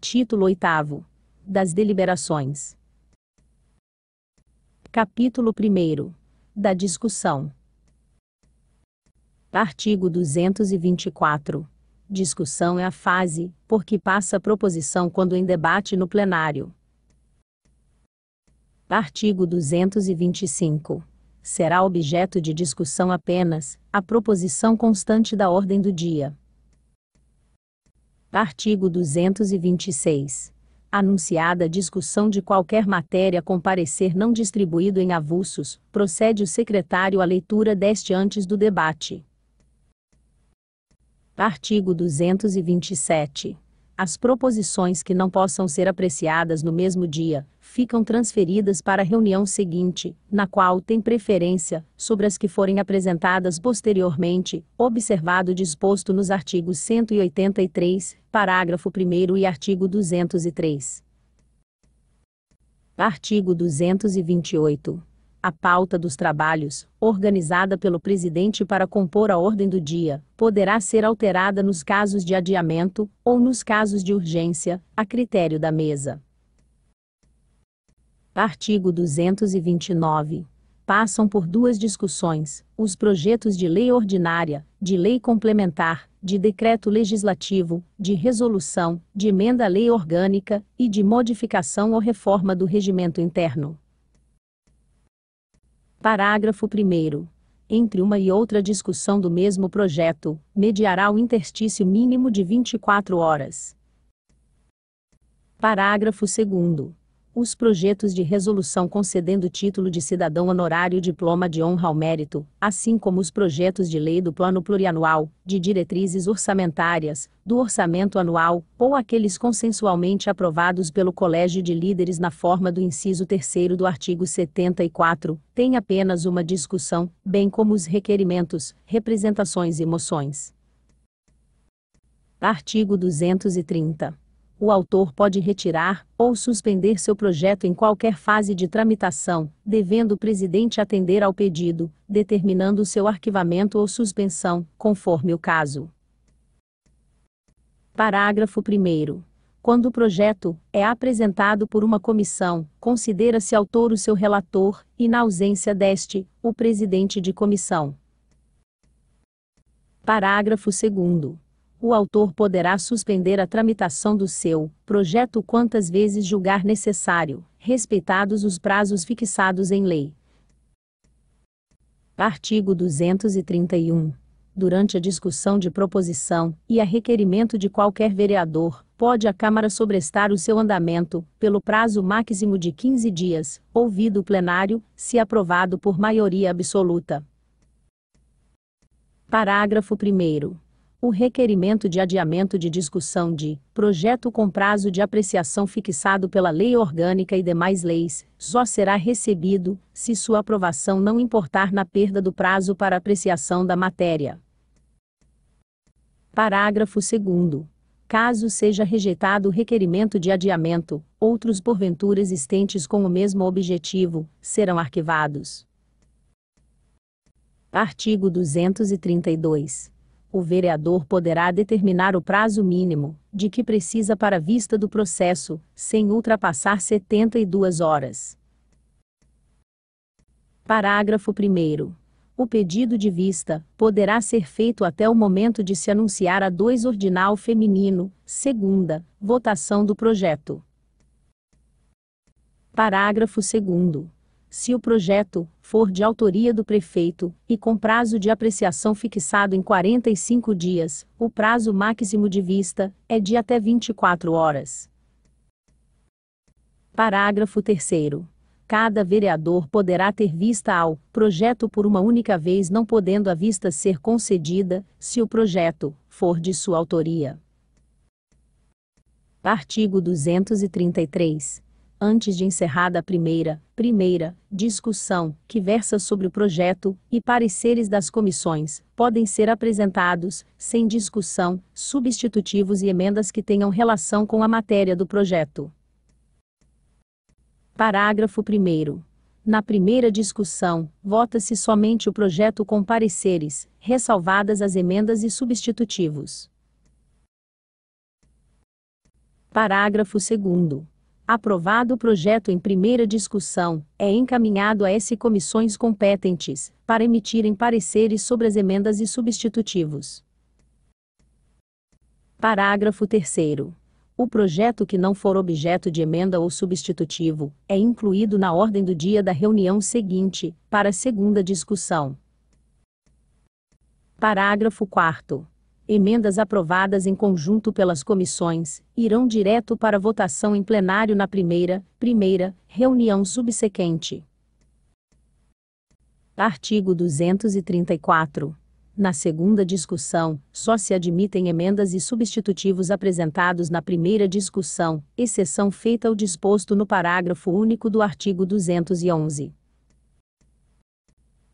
Título 8 Das Deliberações. Capítulo 1 Da Discussão. Artigo 224. Discussão é a fase, por que passa a proposição quando em debate no plenário. Artigo 225. Será objeto de discussão apenas a proposição constante da ordem do dia. Artigo 226. Anunciada a discussão de qualquer matéria com parecer não distribuído em avulsos, procede o secretário à leitura deste antes do debate. Artigo 227. As proposições que não possam ser apreciadas no mesmo dia ficam transferidas para a reunião seguinte, na qual tem preferência sobre as que forem apresentadas posteriormente, observado o disposto nos artigos 183, parágrafo 1 e artigo 203. Artigo 228. A pauta dos trabalhos, organizada pelo presidente para compor a ordem do dia, poderá ser alterada nos casos de adiamento ou nos casos de urgência, a critério da mesa. Artigo 229 passam por duas discussões: os projetos de lei ordinária, de lei complementar, de decreto legislativo, de resolução, de emenda à lei orgânica e de modificação ou reforma do regimento interno. Parágrafo 1 entre uma e outra discussão do mesmo projeto, mediará o interstício mínimo de 24 horas. Parágrafo 2 os projetos de resolução concedendo título de cidadão honorário e diploma de honra ao mérito, assim como os projetos de lei do plano plurianual, de diretrizes orçamentárias, do orçamento anual, ou aqueles consensualmente aprovados pelo Colégio de Líderes na forma do inciso 3 do artigo 74, têm apenas uma discussão, bem como os requerimentos, representações e moções. Artigo 230 o autor pode retirar ou suspender seu projeto em qualquer fase de tramitação, devendo o presidente atender ao pedido, determinando seu arquivamento ou suspensão, conforme o caso. Parágrafo 1. Quando o projeto é apresentado por uma comissão, considera-se autor o seu relator, e, na ausência deste, o presidente de comissão. Parágrafo 2 o autor poderá suspender a tramitação do seu projeto quantas vezes julgar necessário, respeitados os prazos fixados em lei. Artigo 231. Durante a discussão de proposição e a requerimento de qualquer vereador, pode a Câmara sobrestar o seu andamento, pelo prazo máximo de 15 dias, ouvido o plenário, se aprovado por maioria absoluta. Parágrafo 1 o requerimento de adiamento de discussão de projeto com prazo de apreciação fixado pela lei orgânica e demais leis só será recebido se sua aprovação não importar na perda do prazo para apreciação da matéria. Parágrafo 2 caso seja rejeitado o requerimento de adiamento, outros porventura existentes com o mesmo objetivo serão arquivados. Artigo 232 o vereador poderá determinar o prazo mínimo de que precisa para vista do processo, sem ultrapassar 72 horas. Parágrafo 1. O pedido de vista poderá ser feito até o momento de se anunciar a 2 ordinal feminino, segunda, votação do projeto. Parágrafo 2 se o projeto for de autoria do prefeito e com prazo de apreciação fixado em 45 dias, o prazo máximo de vista é de até 24 horas. Parágrafo 3 cada vereador poderá ter vista ao projeto por uma única vez, não podendo a vista ser concedida, se o projeto for de sua autoria. Artigo 233 antes de encerrada a primeira, primeira, discussão, que versa sobre o projeto, e pareceres das comissões, podem ser apresentados, sem discussão, substitutivos e emendas que tenham relação com a matéria do projeto. Parágrafo 1 na primeira discussão, vota-se somente o projeto com pareceres, ressalvadas as emendas e substitutivos. Parágrafo 2 Aprovado o projeto em primeira discussão, é encaminhado a S comissões competentes para emitirem pareceres sobre as emendas e substitutivos. Parágrafo 3 o projeto que não for objeto de emenda ou substitutivo é incluído na ordem do dia da reunião seguinte, para segunda discussão. Parágrafo 4 emendas aprovadas em conjunto pelas comissões, irão direto para votação em plenário na primeira, primeira, reunião subsequente. Artigo 234. Na segunda discussão, só se admitem emendas e substitutivos apresentados na primeira discussão, exceção feita ao disposto no parágrafo único do artigo 211.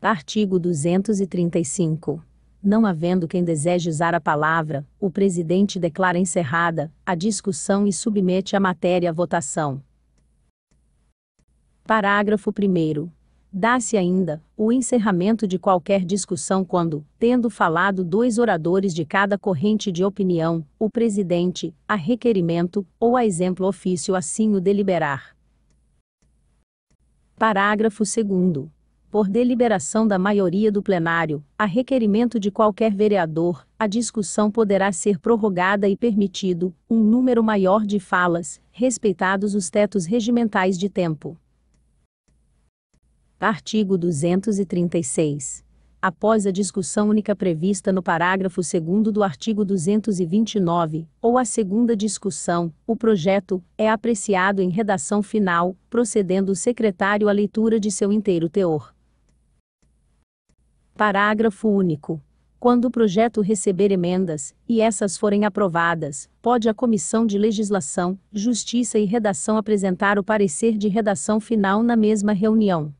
Artigo 235. Não havendo quem deseje usar a palavra, o presidente declara encerrada a discussão e submete a matéria à votação. Parágrafo 1. Dá-se ainda o encerramento de qualquer discussão quando, tendo falado dois oradores de cada corrente de opinião, o presidente, a requerimento ou a exemplo ofício assim o deliberar. Parágrafo 2 por deliberação da maioria do plenário, a requerimento de qualquer vereador, a discussão poderá ser prorrogada e permitido um número maior de falas, respeitados os tetos regimentais de tempo. Artigo 236 após a discussão única prevista no parágrafo 2 do artigo 229, ou a segunda discussão, o projeto é apreciado em redação final, procedendo o secretário à leitura de seu inteiro teor. Parágrafo único. Quando o projeto receber emendas, e essas forem aprovadas, pode a Comissão de Legislação, Justiça e Redação apresentar o parecer de redação final na mesma reunião.